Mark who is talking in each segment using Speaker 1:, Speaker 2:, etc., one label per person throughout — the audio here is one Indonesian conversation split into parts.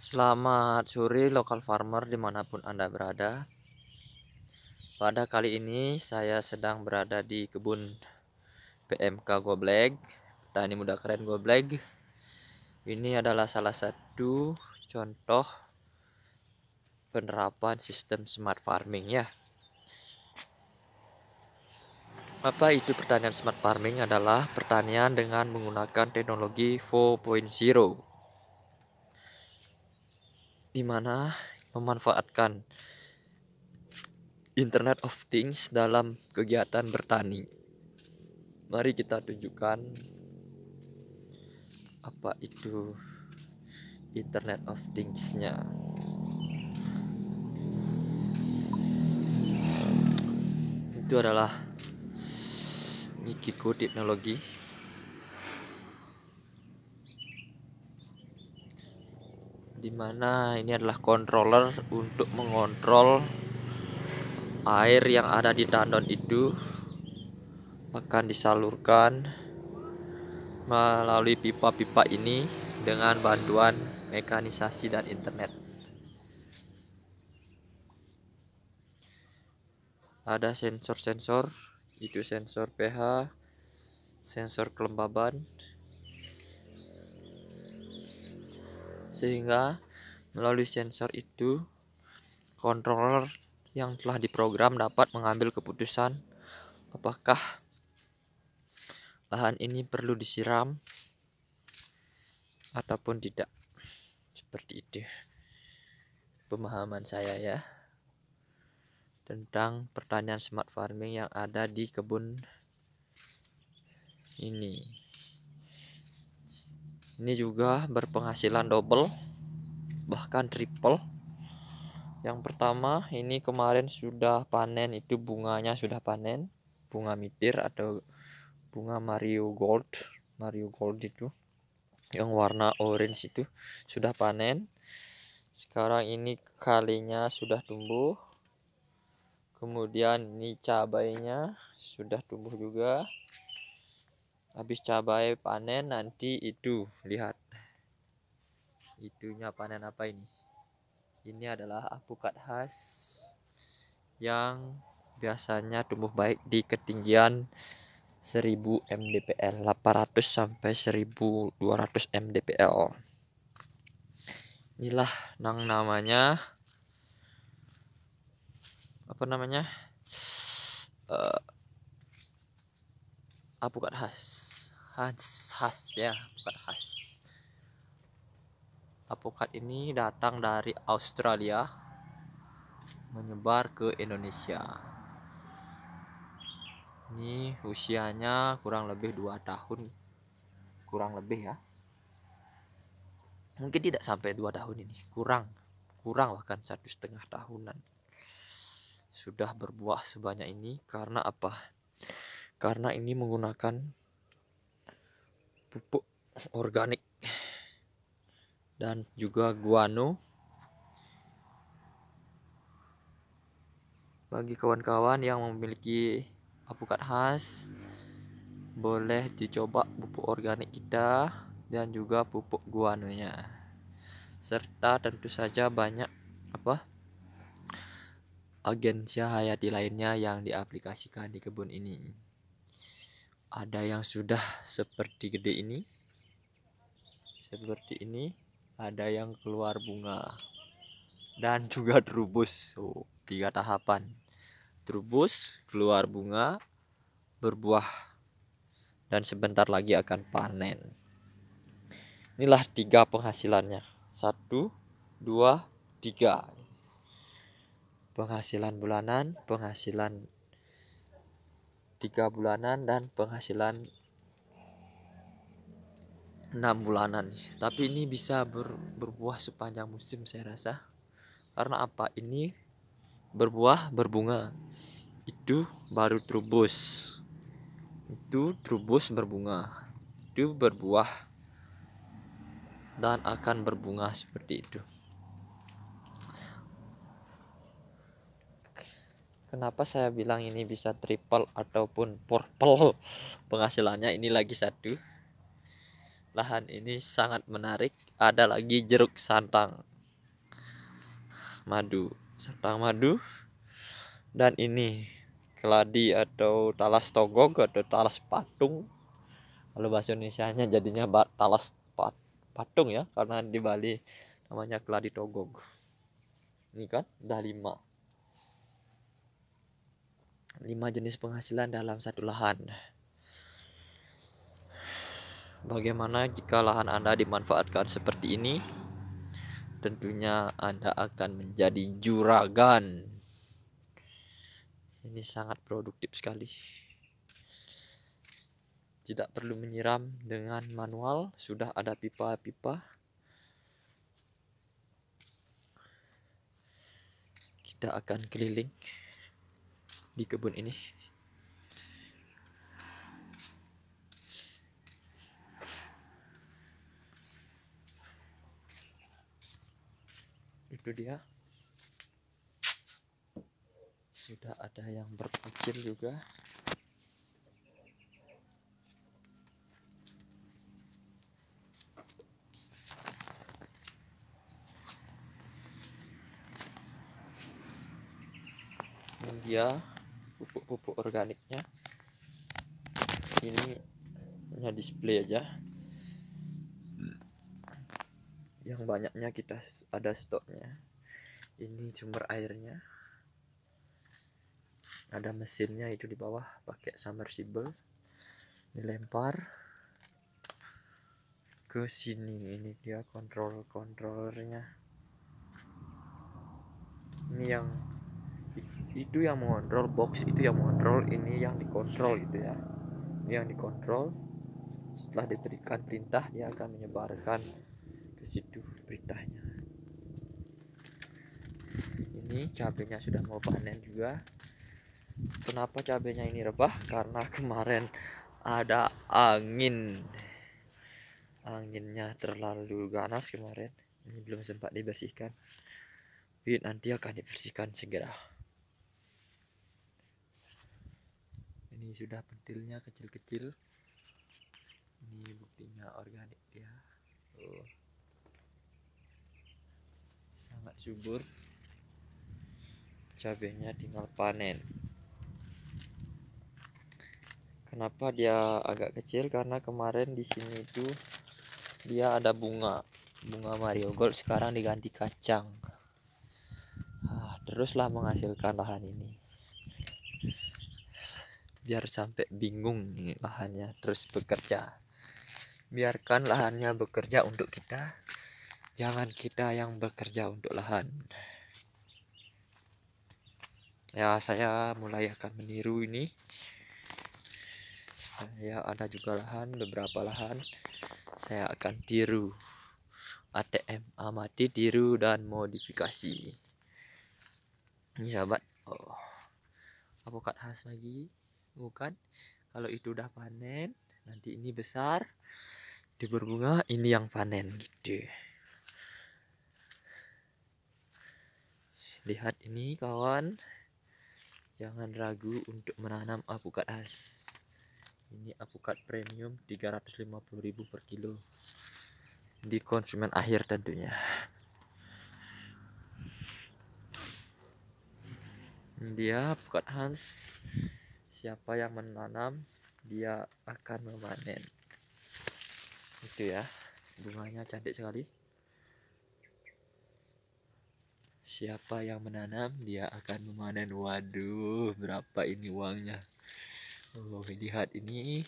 Speaker 1: Selamat sore lokal farmer dimanapun Anda berada Pada kali ini saya sedang berada di kebun PMK Goblek Petani muda keren Goblek Ini adalah salah satu contoh penerapan sistem smart farming ya apa itu pertanian smart farming adalah pertanian dengan menggunakan teknologi 4.0 dimana memanfaatkan Internet of Things dalam kegiatan bertani. Mari kita tunjukkan apa itu Internet of Things-nya. Itu adalah Mikiko Teknologi dimana ini adalah controller untuk mengontrol air yang ada di tandon itu akan disalurkan melalui pipa-pipa ini dengan bantuan mekanisasi dan internet ada sensor-sensor itu sensor pH sensor kelembaban sehingga melalui sensor itu controller yang telah diprogram dapat mengambil keputusan apakah lahan ini perlu disiram ataupun tidak seperti itu pemahaman saya ya tentang pertanyaan smart farming yang ada di kebun ini ini juga berpenghasilan double bahkan triple yang pertama ini kemarin sudah panen itu bunganya sudah panen bunga mitir atau bunga Mario Gold Mario Gold itu yang warna orange itu sudah panen sekarang ini kalinya sudah tumbuh kemudian ini cabainya sudah tumbuh juga habis cabai panen nanti itu lihat itunya panen apa ini ini adalah apukat khas yang biasanya tumbuh baik di ketinggian 1000 mdpl 800 sampai 1200 mdpl inilah nang namanya apa namanya eh, ah bukan khas khas khas ya bukan khas apokat ini datang dari Australia menyebar ke Indonesia ini usianya kurang lebih dua tahun kurang lebih ya mungkin tidak sampai dua tahun ini kurang kurang bahkan satu setengah tahunan sudah berbuah sebanyak ini karena apa karena ini menggunakan pupuk organik dan juga guano bagi kawan-kawan yang memiliki apukat khas boleh dicoba pupuk organik kita dan juga pupuk guanonya serta tentu saja banyak apa agen hayati lainnya yang diaplikasikan di kebun ini ada yang sudah seperti gede ini seperti ini ada yang keluar bunga dan juga trubus oh, tiga tahapan trubus keluar bunga berbuah dan sebentar lagi akan panen inilah tiga penghasilannya satu dua tiga penghasilan bulanan penghasilan tiga bulanan dan penghasilan enam bulanan tapi ini bisa ber, berbuah sepanjang musim saya rasa karena apa ini berbuah berbunga itu baru trubus itu trubus berbunga itu berbuah dan akan berbunga seperti itu Kenapa saya bilang ini bisa triple ataupun purple penghasilannya ini lagi satu. Lahan ini sangat menarik. Ada lagi jeruk santang, madu, santang madu, dan ini keladi atau talas togog atau talas patung. Kalau bahasa Indonesia-nya jadinya talas pat patung ya, karena di Bali namanya keladi togog. Ini kan udah lima lima jenis penghasilan dalam satu lahan. Bagaimana jika lahan Anda dimanfaatkan seperti ini? Tentunya Anda akan menjadi juragan. Ini sangat produktif sekali. Tidak perlu menyiram dengan manual, sudah ada pipa-pipa. Kita akan keliling di kebun ini itu dia sudah ada yang berpikir juga dia pupuk-pupuk organiknya ini hanya display aja yang banyaknya kita ada stoknya ini sumber airnya ada mesinnya itu di bawah pakai submersible dilempar ke sini ini dia kontrol kontrolernya ini yang itu yang mengontrol box itu yang mengontrol ini yang dikontrol itu ya ini yang dikontrol setelah diberikan perintah dia akan menyebarkan ke situ perintahnya ini cabenya sudah mau panen juga kenapa cabenya ini rebah karena kemarin ada angin anginnya terlalu ganas kemarin ini belum sempat dibersihkan nanti akan dibersihkan segera ini sudah pentilnya kecil-kecil ini buktinya organik ya oh. sangat subur cabenya tinggal panen kenapa dia agak kecil karena kemarin di sini itu dia ada bunga bunga Mario Gold sekarang diganti kacang ah, teruslah menghasilkan lahan ini biar sampai bingung nih lahannya terus bekerja biarkan lahannya bekerja untuk kita jangan kita yang bekerja untuk lahan ya saya mulai akan meniru ini saya ada juga lahan beberapa lahan saya akan tiru ATM amati tiru dan modifikasi ini iya, sahabat oh avokat khas lagi bukan kalau itu udah panen nanti ini besar di berbunga ini yang panen gitu lihat ini kawan jangan ragu untuk menanam apukat as ini apukat premium 350.000 per kilo di konsumen akhir tentunya ini dia apukat Hans siapa yang menanam dia akan memanen itu ya bunganya cantik sekali siapa yang menanam dia akan memanen waduh berapa ini uangnya oh lihat ini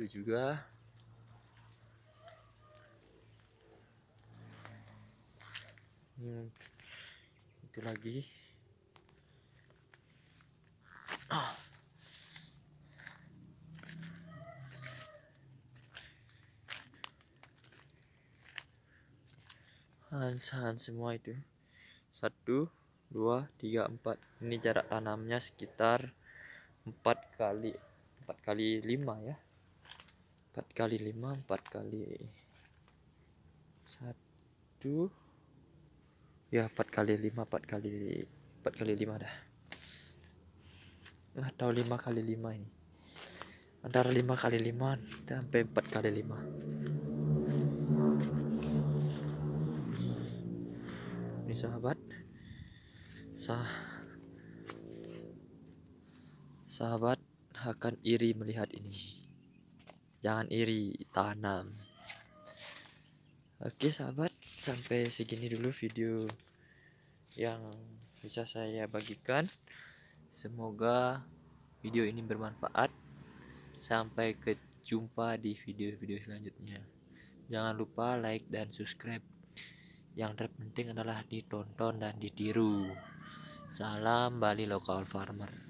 Speaker 1: itu juga hmm, itu lagi Hansahan semua itu. Satu, dua, tiga, empat. Ini jarak tanamnya sekitar empat kali empat kali lima ya. Empat kali lima, empat kali satu. Ya empat kali lima, empat kali empat kali lima dah. tahu lima kali lima ini. Antara lima kali lima sampai empat kali lima. nih sahabat Sah sahabat akan iri melihat ini jangan iri tanam oke sahabat sampai segini dulu video yang bisa saya bagikan semoga video ini bermanfaat sampai ke jumpa di video-video selanjutnya jangan lupa like dan subscribe yang terpenting adalah ditonton dan ditiru salam Bali Local Farmer